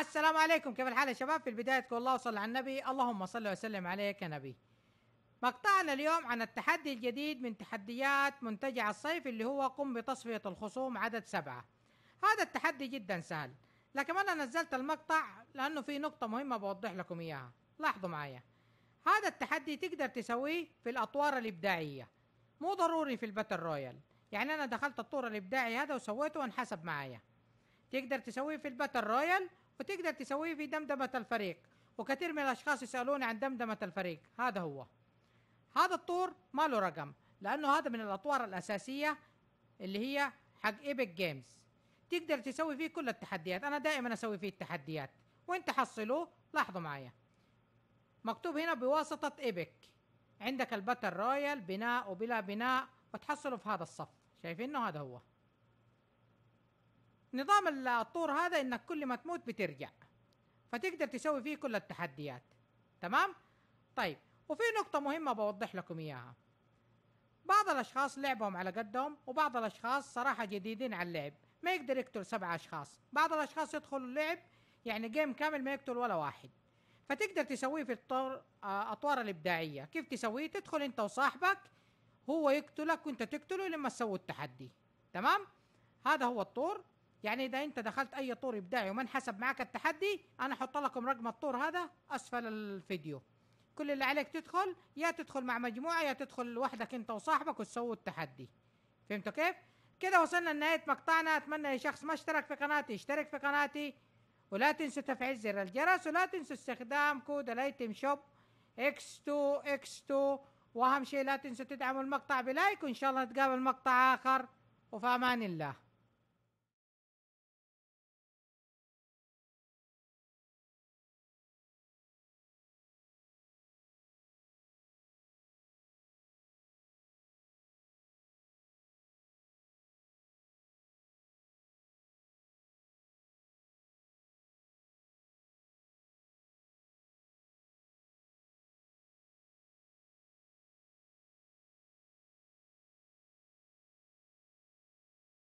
السلام عليكم كيف الحال يا شباب في البداية الله صل على النبي اللهم صل وسلم عليك يا نبي مقطعنا اليوم عن التحدي الجديد من تحديات منتجع الصيف اللي هو قم بتصفية الخصوم عدد سبعة هذا التحدي جدا سهل لكن أنا نزلت المقطع لأنه في نقطة مهمة بوضح لكم إياها لاحظوا معايا هذا التحدي تقدر تسويه في الأطوار الإبداعية مو ضروري في الباتل رويال يعني أنا دخلت الطور الإبداعي هذا وسويته وانحسب معايا تقدر تسويه في الباتل رويال وتقدر تسويه في دمدمة الفريق وكثير من الأشخاص يسألوني عن دمدمة الفريق هذا هو هذا الطور ما له رقم لأنه هذا من الأطوار الأساسية اللي هي حق إيبك جيمز تقدر تسوي فيه كل التحديات أنا دائما أسوي فيه التحديات وين تحصلوه لاحظوا معايا مكتوب هنا بواسطة إيبك عندك البتل رويال بناء وبلا بناء وتحصله في هذا الصف شايفينه هذا هو نظام الطور هذا انك كل ما تموت بترجع فتقدر تسوي فيه كل التحديات تمام طيب وفي نقطه مهمه بوضح لكم اياها بعض الاشخاص لعبهم على قدهم وبعض الاشخاص صراحه جديدين على اللعب ما يقدر يقتل سبعة اشخاص بعض الاشخاص يدخلوا اللعب يعني جيم كامل ما يقتل ولا واحد فتقدر تسويه في الطور آه، اطوار الابداعيه كيف تسويه تدخل انت وصاحبك هو يقتلك وانت تقتله لما تسووا التحدي تمام هذا هو الطور يعني اذا انت دخلت اي طور ابداعي وما انحسب معك التحدي انا احط لكم رقم الطور هذا اسفل الفيديو كل اللي عليك تدخل يا تدخل مع مجموعه يا تدخل لوحدك انت وصاحبك وتسووا التحدي فهمتوا كيف كده وصلنا لنهايه مقطعنا اتمنى اي شخص ما اشترك في قناتي يشترك في قناتي ولا تنسوا تفعيل زر الجرس ولا تنسوا استخدام كود الايتم شوب اكس 2 اكس 2 واهم شيء لا تنسوا تدعموا المقطع بلايك وان شاء الله نتقابل مقطع اخر وفي امان الله